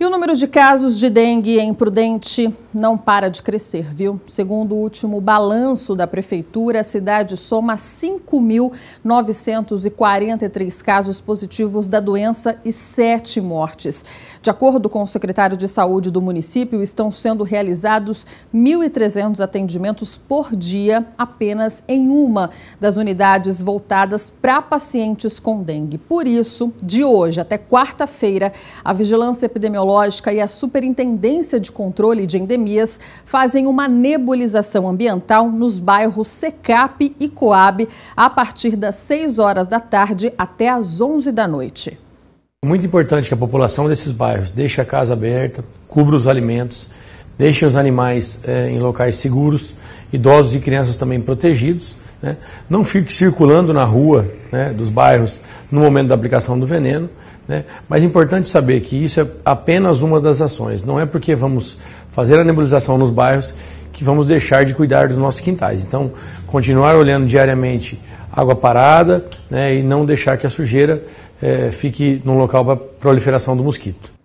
E o número de casos de dengue em Prudente não para de crescer, viu? Segundo o último balanço da prefeitura, a cidade soma 5.943 casos positivos da doença e sete mortes. De acordo com o secretário de saúde do município, estão sendo realizados 1.300 atendimentos por dia apenas em uma das unidades voltadas para pacientes com dengue. Por isso, de hoje até quarta-feira, a vigilância epidemiológica e a Superintendência de Controle de Endemias fazem uma nebulização ambiental nos bairros Secap e Coab a partir das 6 horas da tarde até às 11 da noite. É muito importante que a população desses bairros deixe a casa aberta, cubra os alimentos Deixem os animais é, em locais seguros, idosos e crianças também protegidos. Né? Não fique circulando na rua né, dos bairros no momento da aplicação do veneno. Né? Mas é importante saber que isso é apenas uma das ações. Não é porque vamos fazer a nebulização nos bairros que vamos deixar de cuidar dos nossos quintais. Então, continuar olhando diariamente água parada né, e não deixar que a sujeira é, fique num local para proliferação do mosquito.